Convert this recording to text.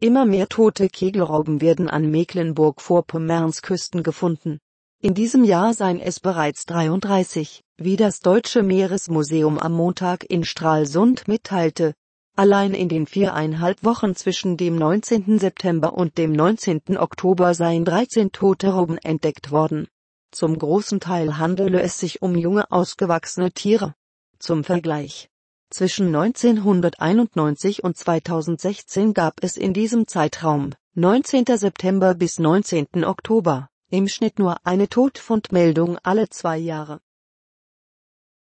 Immer mehr tote Kegelrauben werden an Mecklenburg-Vorpommerns Küsten gefunden. In diesem Jahr seien es bereits 33, wie das Deutsche Meeresmuseum am Montag in Stralsund mitteilte. Allein in den viereinhalb Wochen zwischen dem 19. September und dem 19. Oktober seien 13 tote Robben entdeckt worden. Zum großen Teil handele es sich um junge ausgewachsene Tiere. Zum Vergleich, zwischen 1991 und 2016 gab es in diesem Zeitraum, 19. September bis 19. Oktober, im Schnitt nur eine Todfundmeldung alle zwei Jahre.